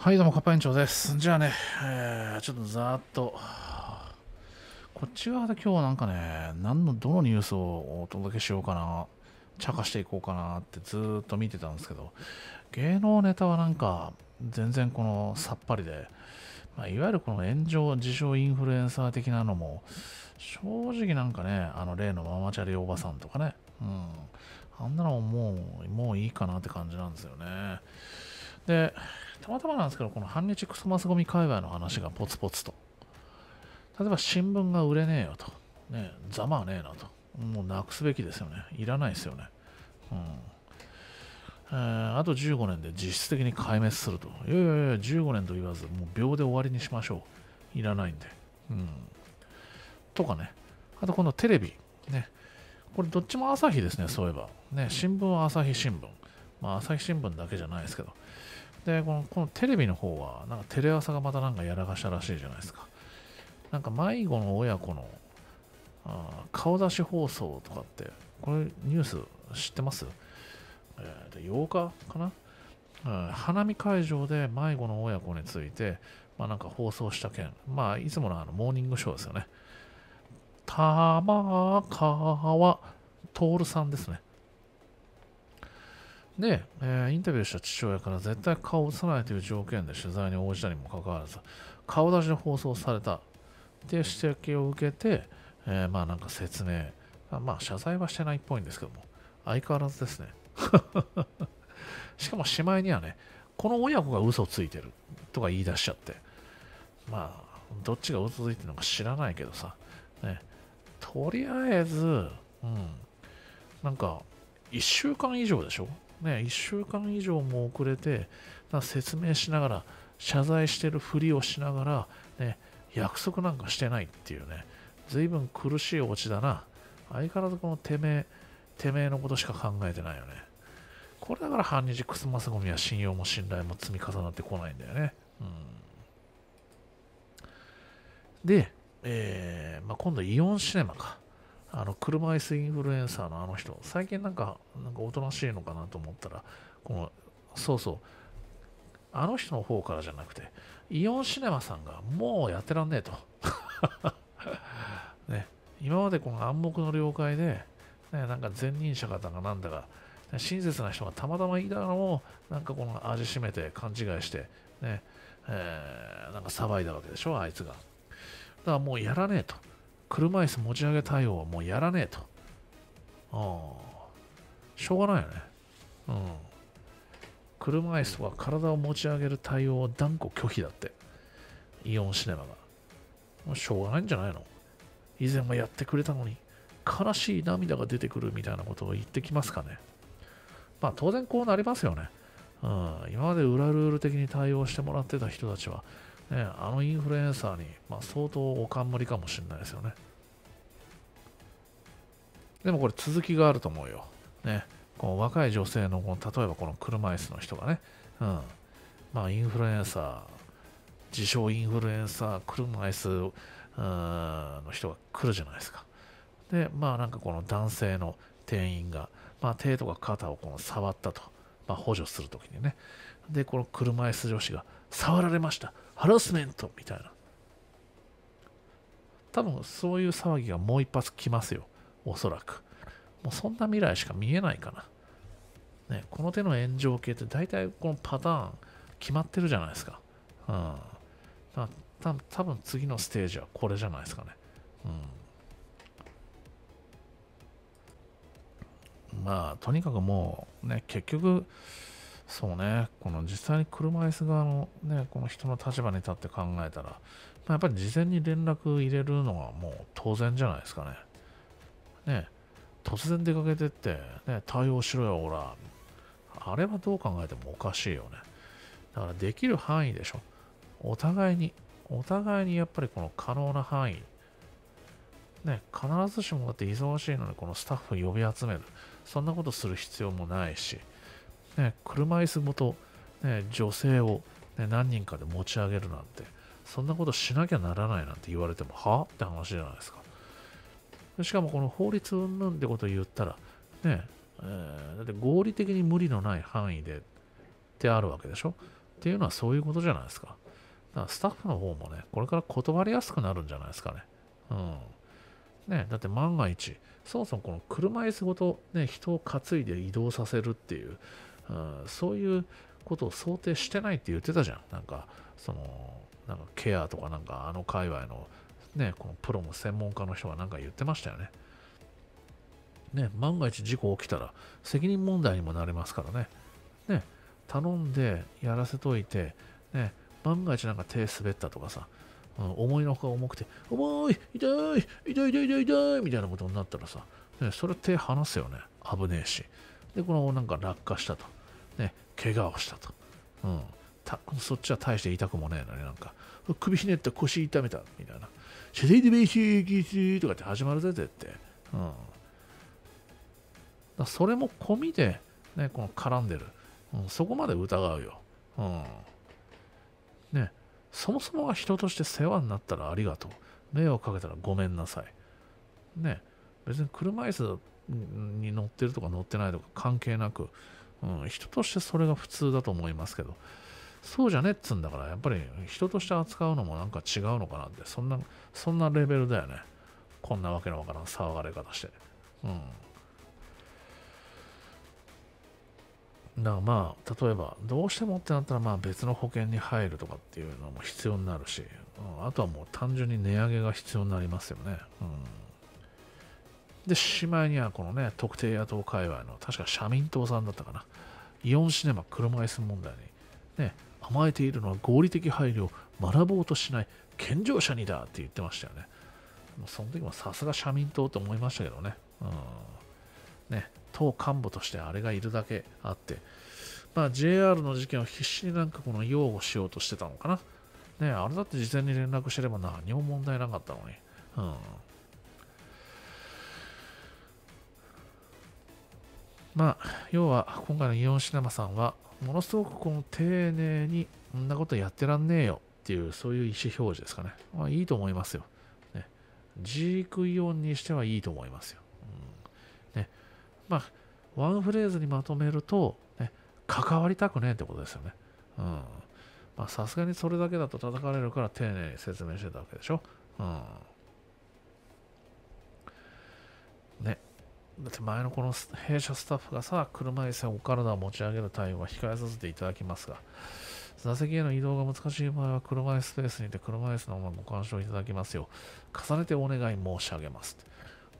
はいどうもカッパ園長ですじゃあね、えー、ちょっとざーっとこっち側で今日なんかね何のどのニュースをお届けしようかな茶化していこうかなってずっと見てたんですけど芸能ネタはなんか全然このさっぱりで、まあ、いわゆるこの炎上自称インフルエンサー的なのも正直なんかねあの例のママチャリおばさんとかねうんあんなのももうもういいかなって感じなんですよねで、たまたまなんですけど、この反日クソマスゴミ界隈の話がポツポツと。例えば新聞が売れねえよと。ね、ざまあねえなと。もうなくすべきですよね。いらないですよね。うん。えー、あと15年で実質的に壊滅すると。いやいやいや、15年と言わず、もう秒で終わりにしましょう。いらないんで。うん。とかね。あと、このテレビ。ね。これ、どっちも朝日ですね、そういえば。ね、新聞は朝日新聞。まあ、朝日新聞だけじゃないですけど。でこのこのテレビの方はなんかテレ朝がまたなんかやらかしたらしいじゃないですかなんか迷子の親子のあ顔出し放送とかってこれニュース知ってます、えー、8日かな、うん、花見会場で迷子の親子について、まあ、なんか放送した件、まあ、いつものあのモーニングショーですよね。玉川徹さんですね。で、えー、インタビューした父親から絶対顔を映さないという条件で取材に応じたにもかかわらず、顔出しで放送されたっていう指摘を受けて、えー、まあなんか説明、まあ謝罪はしてないっぽいんですけども、相変わらずですね。しかもしまいにはね、この親子が嘘ついてるとか言い出しちゃって、まあ、どっちが嘘ついてるのか知らないけどさ、ね、とりあえず、うん、なんか、1週間以上でしょね、1週間以上も遅れて、説明しながら、謝罪してるふりをしながら、ね、約束なんかしてないっていうね、ずいぶん苦しいお家だな。相変わらずこのてめえ、てめえのことしか考えてないよね。これだから半日クスマスゴミは信用も信頼も積み重なってこないんだよね。うん、で、えーまあ、今度イオンシネマか。あの車椅子インフルエンサーのあの人、最近なんか、なんかおとなしいのかなと思ったら、この、そうそう、あの人の方からじゃなくて、イオンシネマさんがもうやってらんねえと。ね、今までこの暗黙の了解で、ね、なんか前任者方がなんだか、親切な人がたまたまいたのを、なんかこの味しめて勘違いして、ね、えー、なんか騒いだわけでしょ、あいつが。だからもうやらねえと。車椅子持ち上げ対応はもうやらねえと。あしょうがないよね。うん。車椅子は体を持ち上げる対応を断固拒否だって。イオンシネマが。しょうがないんじゃないの以前はやってくれたのに、悲しい涙が出てくるみたいなことを言ってきますかね。まあ当然こうなりますよね。うん、今まで裏ルール的に対応してもらってた人たちは、ね、あのインフルエンサーに、まあ、相当お冠かもしれないですよね。でもこれ続きがあると思うよ。ね、こう若い女性のこの、例えばこの車椅子の人がね、うん、まあインフルエンサー、自称インフルエンサー、車椅子の人が来るじゃないですか。で、まあなんかこの男性の店員が、まあ、手とか肩をこの触ったと、まあ、補助するときにね。で、この車椅子女子が、触られました。ハラスメントみたいな。多分そういう騒ぎがもう一発来ますよ。おそらく。もうそんな未来しか見えないかな。ね、この手の炎上系って大体このパターン決まってるじゃないですか。うん。た多多分次のステージはこれじゃないですかね。うん。まあ、とにかくもうね、結局、そうね、この実際に車椅子側の,、ね、この人の立場に立って考えたら、まあ、やっぱり事前に連絡入れるのはもう当然じゃないですかね。ね突然出かけてって、ね、対応しろよ、ほら。あれはどう考えてもおかしいよね。だからできる範囲でしょ。お互いに、お互いにやっぱりこの可能な範囲。ね、必ずしもだって忙しいのにこのスタッフ呼び集める。そんなことする必要もないし。ね、車椅子ごと、ね、女性を、ね、何人かで持ち上げるなんて、そんなことしなきゃならないなんて言われても、はって話じゃないですか。しかもこの法律云々ってことを言ったら、ね、えー、だって合理的に無理のない範囲でってあるわけでしょっていうのはそういうことじゃないですか。だからスタッフの方もね、これから断りやすくなるんじゃないですかね。うん。ね、だって万が一、そもそもこの車椅子ごと、ね、人を担いで移動させるっていう、うん、そういうことを想定してないって言ってたじゃん。なんか、その、なんかケアとかなんかあの界隈のね、このプロの専門家の人がなんか言ってましたよね。ね、万が一事故起きたら責任問題にもなりますからね。ね、頼んでやらせといて、ね、万が一なんか手滑ったとかさ、うん、思いのほか重くて、重い、痛い、痛い、痛い、痛い、痛い、みたいなことになったらさ、ね、それ手離すよね。危ねえし。で、このなんか落下したと。ね、怪我をしたと。うん、たそっちは大して痛くもねえのになんか、首ひねって腰痛めたみたいな。シェディディベイシーギーとかって始まるぜ、って、うんだそれも込みで、ね、この絡んでる、うん、そこまで疑うよ、うんね、そもそもは人として世話になったらありがとう迷惑かけたらごめんなさい、ね、別に車椅子に乗ってるとか乗ってないとか関係なくうん、人としてそれが普通だと思いますけど、そうじゃねっつんだから、やっぱり人として扱うのもなんか違うのかなって、そんな、そんなレベルだよね。こんなわけのわからん騒がれ方して。うん。だからまあ、例えば、どうしてもってなったら、まあ別の保険に入るとかっていうのも必要になるし、うん、あとはもう単純に値上げが必要になりますよね。うん。で、しまいにはこのね、特定野党界隈の、確か社民党さんだったかな、イオンシネマ車椅子問題に、ね、甘えているのは合理的配慮を学ぼうとしない健常者にだって言ってましたよね。もうその時もさすが社民党って思いましたけどね。うん。ね、党幹部としてあれがいるだけあって、まあ、JR の事件を必死になんかこの擁護しようとしてたのかな。ね、あれだって事前に連絡してれば何も問題なかったのに。うん。まあ、要は今回のイオンシネマさんは、ものすごくこの丁寧に、こんなことやってらんねえよっていう、そういう意思表示ですかね。まあ、いいと思いますよ。ね、ジークイオンにしてはいいと思いますよ。うん、ね、まあ、ワンフレーズにまとめると、ね、関わりたくねえってことですよね。うん。まさすがにそれだけだと叩かれるから丁寧に説明してたわけでしょ。うん。だって前のこの弊社スタッフがさ、車椅子にお体を持ち上げる対応は控えさせていただきますが、座席への移動が難しい場合は車椅子スペースにて車椅子のままご鑑賞いただきますよ重ねてお願い申し上げます。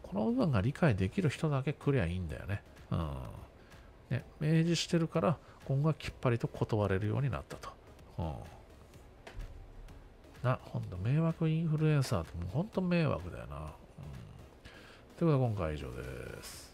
この部分が理解できる人だけ来りゃいいんだよね。うん。ね、明示してるから、今後はきっぱりと断れるようになったと。うん。な、ほんと迷惑インフルエンサーってもうほんと迷惑だよな。ということで今回は以上です。